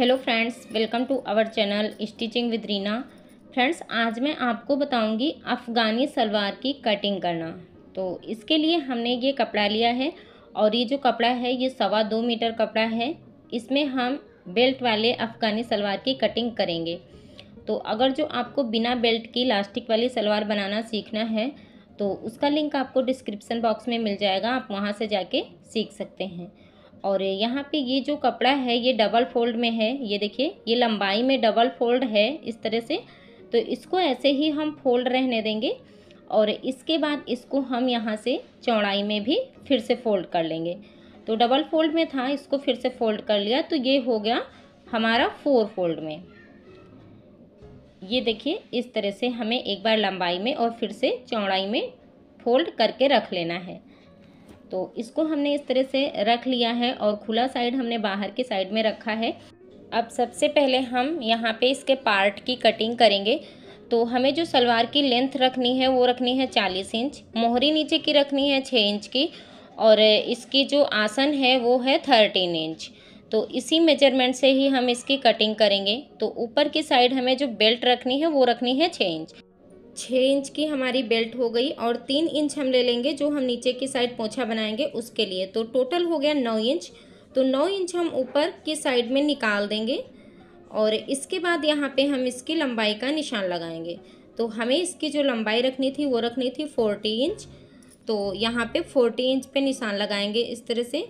hello friends welcome to our channel stitching with Reena friends आज मैं आपको बताऊंगी अफ़गानी सलवार की कटिंग करना तो इसके लिए हमने ये कपड़ा लिया है और ये जो कपड़ा है ये सवा दो मीटर कपड़ा है इसमें हम बेल्ट वाले अफ़गानी सलवार की कटिंग करेंगे तो अगर जो आपको बिना बेल्ट की लास्टिक वाली सलवार बनाना सीखना है तो उसका लिंक आपको डिस्क्रिप्सन बॉक्स में मिल जाएगा आप वहाँ से जाके सीख सकते हैं और यहाँ पे ये जो कपड़ा है ये डबल फोल्ड में है ये देखिए ये लंबाई में डबल फोल्ड है इस तरह से तो इसको ऐसे ही हम फोल्ड रहने देंगे और इसके बाद इसको हम यहाँ से चौड़ाई में भी फिर से फोल्ड कर लेंगे तो डबल फोल्ड में था इसको फिर से फोल्ड कर लिया तो ये हो गया हमारा फोर फोल्ड में ये देखिए इस तरह से हमें एक बार लंबाई में और फिर से चौड़ाई में फोल्ड करके रख लेना है तो इसको हमने इस तरह से रख लिया है और खुला साइड हमने बाहर के साइड में रखा है अब सबसे पहले हम यहाँ पे इसके पार्ट की कटिंग करेंगे तो हमें जो सलवार की लेंथ रखनी है वो रखनी है चालीस इंच मोहरी नीचे की रखनी है छः इंच की और इसकी जो आसन है वो है थर्टीन इंच तो इसी मेजरमेंट से ही हम इसकी कटिंग करेंगे तो ऊपर की साइड हमें जो बेल्ट रखनी है वो रखनी है छः इंच छः इंच की हमारी बेल्ट हो गई और तीन इंच हम ले लेंगे जो हम नीचे की साइड पोछा बनाएंगे उसके लिए तो टोटल हो गया नौ इंच तो नौ इंच हम ऊपर की साइड में निकाल देंगे और इसके बाद यहाँ पे हम इसकी लंबाई का निशान लगाएंगे तो हमें इसकी जो लंबाई रखनी थी वो रखनी थी फोर्टी इंच तो यहाँ पर फोर्टी इंच पर निशान लगाएँगे इस तरह से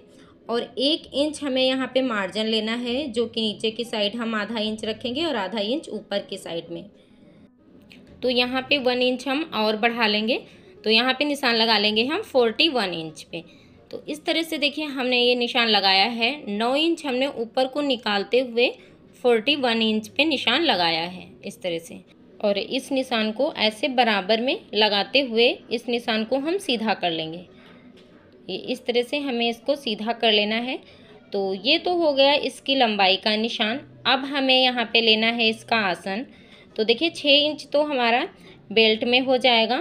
और एक इंच हमें यहाँ पर मार्जिन लेना है जो कि नीचे की साइड हम आधा इंच रखेंगे और आधा इंच ऊपर की साइड में तो यहाँ पे वन इंच हम और बढ़ा लेंगे तो यहाँ पे निशान लगा लेंगे हम फोर्टी वन इंच पे तो इस तरह से देखिए हमने ये निशान लगाया है नौ इंच हमने ऊपर को निकालते हुए फोर्टी वन इंच पे निशान लगाया है इस तरह से और इस निशान को ऐसे बराबर में लगाते हुए इस निशान को हम सीधा कर लेंगे ये इस तरह से हमें इसको सीधा कर लेना है तो ये तो हो गया इसकी लंबाई का निशान अब हमें यहाँ पे लेना है इसका आसन तो देखिए छः इंच तो हमारा बेल्ट में हो जाएगा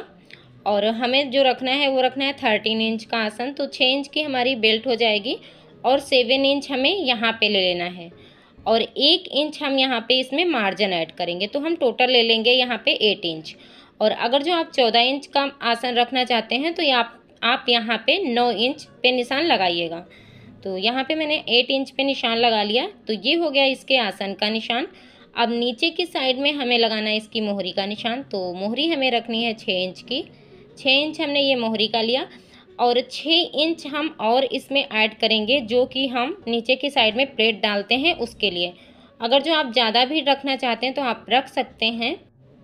और हमें जो रखना है वो रखना है थर्टीन इंच का आसन तो छः इंच की हमारी बेल्ट हो जाएगी और सेवन इंच हमें यहाँ पे ले लेना है और एक इंच हम यहाँ पे इसमें मार्जिन ऐड करेंगे तो हम टोटल ले लेंगे यहाँ पे एट इंच और अगर जो आप चौदह इंच का आसन रखना चाहते हैं तो आप आप यहाँ पे नौ इंच पे निशान लगाइएगा तो यहाँ पे मैंने एट इंच पे निशान लगा लिया तो ये हो गया इसके आसन का निशान अब नीचे की साइड में हमें लगाना है इसकी मोहरी का निशान तो मोहरी हमें रखनी है छः इंच की छः इंच हमने ये मोहरी का लिया और छः इंच हम और इसमें ऐड करेंगे जो कि हम नीचे की साइड में प्लेट डालते हैं उसके लिए अगर जो आप ज़्यादा भी रखना चाहते हैं तो आप रख सकते हैं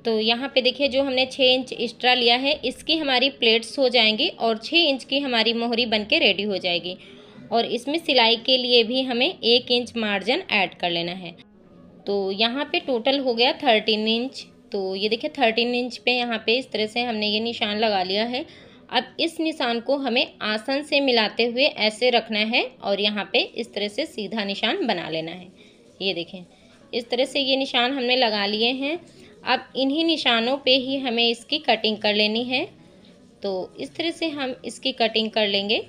तो यहाँ पे देखिए जो हमने छः इंच एक्स्ट्रा लिया है इसकी हमारी प्लेट्स हो जाएंगी और छः इंच की हमारी मोहरी बन के रेडी हो जाएगी और इसमें सिलाई के लिए भी हमें एक इंच मार्जिन ऐड कर लेना है तो यहाँ पे टोटल हो गया थर्टीन इंच तो ये देखिए थर्टीन इंच पे यहाँ पे इस तरह से हमने ये निशान लगा लिया है अब इस निशान को हमें आसन से मिलाते हुए ऐसे रखना है और यहाँ पे इस तरह से सीधा निशान बना लेना है ये देखें इस तरह से ये निशान हमने लगा लिए हैं अब इन्हीं निशानों पे ही हमें इसकी कटिंग कर लेनी है तो इस तरह से हम इसकी कटिंग कर लेंगे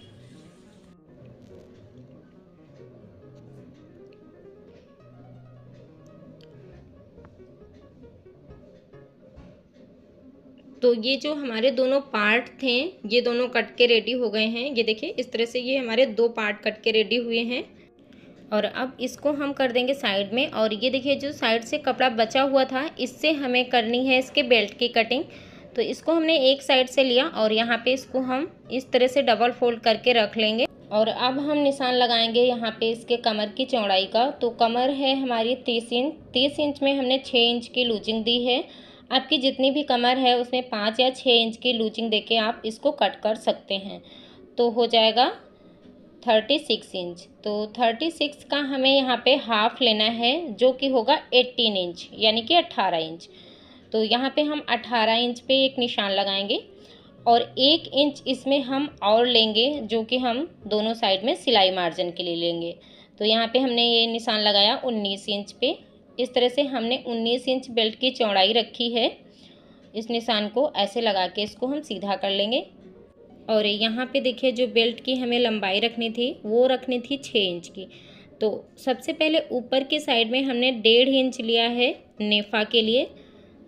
तो ये जो हमारे दोनों पार्ट थे ये दोनों कट के रेडी हो गए हैं ये देखिए इस तरह से ये हमारे दो पार्ट कट के रेडी हुए हैं और अब इसको हम कर देंगे साइड में और ये देखिए जो साइड से कपड़ा बचा हुआ था इससे हमें करनी है इसके बेल्ट की कटिंग तो इसको हमने एक साइड से लिया और यहाँ पे इसको हम इस तरह से डबल फोल्ड करके रख लेंगे और अब हम निशान लगाएंगे यहाँ पे इसके कमर की चौड़ाई का तो कमर है हमारी तीस इंच तीस इंच में हमने छः इंच की लूजिंग दी है आपकी जितनी भी कमर है उसमें पाँच या छः इंच की लूचिंग देके आप इसको कट कर सकते हैं तो हो जाएगा थर्टी सिक्स इंच तो थर्टी सिक्स का हमें यहाँ पे हाफ लेना है जो कि होगा एट्टीन इंच यानी कि अट्ठारह इंच तो यहाँ पे हम अट्ठारह इंच पे एक निशान लगाएंगे और एक इंच इसमें हम और लेंगे जो कि हम दोनों साइड में सिलाई मार्जिन के लिए लेंगे तो यहाँ पे हमने ये निशान लगाया उन्नीस इंच पे इस तरह से हमने 19 इंच बेल्ट की चौड़ाई रखी है इस निशान को ऐसे लगा के इसको हम सीधा कर लेंगे और यहाँ पे देखिए जो बेल्ट की हमें लंबाई रखनी थी वो रखनी थी छः इंच की तो सबसे पहले ऊपर की साइड में हमने डेढ़ इंच लिया है नेफा के लिए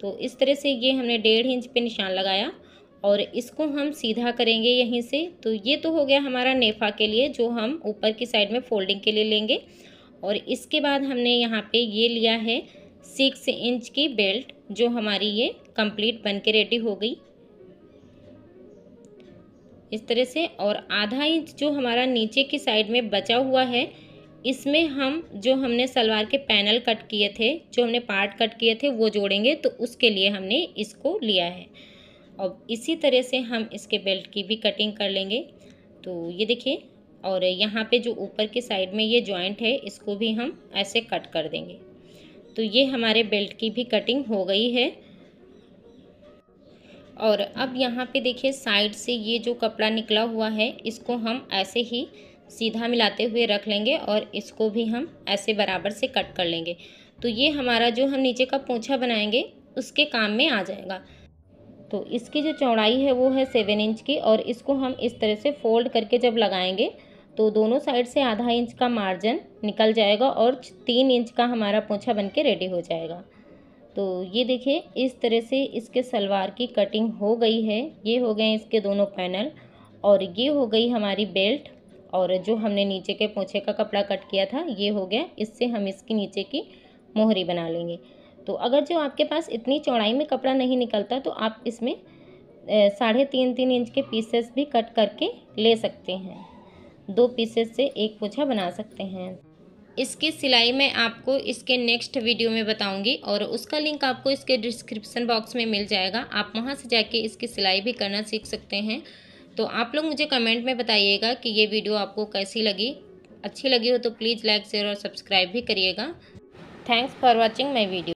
तो इस तरह से ये हमने डेढ़ इंच पे निशान लगाया और इसको हम सीधा करेंगे यहीं से तो ये तो हो गया हमारा नेफा के लिए जो हम ऊपर की साइड में फोल्डिंग के लिए लेंगे और इसके बाद हमने यहाँ पे ये लिया है सिक्स इंच की बेल्ट जो हमारी ये कंप्लीट बन के रेडी हो गई इस तरह से और आधा इंच जो हमारा नीचे की साइड में बचा हुआ है इसमें हम जो हमने सलवार के पैनल कट किए थे जो हमने पार्ट कट किए थे वो जोड़ेंगे तो उसके लिए हमने इसको लिया है और इसी तरह से हम इसके बेल्ट की भी कटिंग कर लेंगे तो ये देखिए और यहाँ पे जो ऊपर की साइड में ये जॉइंट है इसको भी हम ऐसे कट कर देंगे तो ये हमारे बेल्ट की भी कटिंग हो गई है और अब यहाँ पे देखिए साइड से ये जो कपड़ा निकला हुआ है इसको हम ऐसे ही सीधा मिलाते हुए रख लेंगे और इसको भी हम ऐसे बराबर से कट कर लेंगे तो ये हमारा जो हम नीचे का पोछा बनाएंगे उसके काम में आ जाएगा तो इसकी जो चौड़ाई है वो है सेवन इंच की और इसको हम इस तरह से फोल्ड करके जब लगाएंगे तो दोनों साइड से आधा इंच का मार्जिन निकल जाएगा और तीन इंच का हमारा पोछा बन के रेडी हो जाएगा तो ये देखिए इस तरह से इसके सलवार की कटिंग हो गई है ये हो गए इसके दोनों पैनल और ये हो गई हमारी बेल्ट और जो हमने नीचे के पोछे का कपड़ा कट किया था ये हो गया इससे हम इसकी नीचे की मोहरी बना लेंगे तो अगर जो आपके पास इतनी चौड़ाई में कपड़ा नहीं निकलता तो आप इसमें साढ़े तीन तीन इंच के पीसेस भी कट करके ले सकते हैं दो पीसेस से एक पोछा बना सकते हैं इसकी सिलाई मैं आपको इसके नेक्स्ट वीडियो में बताऊंगी और उसका लिंक आपको इसके डिस्क्रिप्शन बॉक्स में मिल जाएगा आप वहां से जाके इसकी सिलाई भी करना सीख सकते हैं तो आप लोग मुझे कमेंट में बताइएगा कि ये वीडियो आपको कैसी लगी अच्छी लगी हो तो प्लीज़ लाइक शेयर और सब्सक्राइब भी करिएगा thanks for watching my video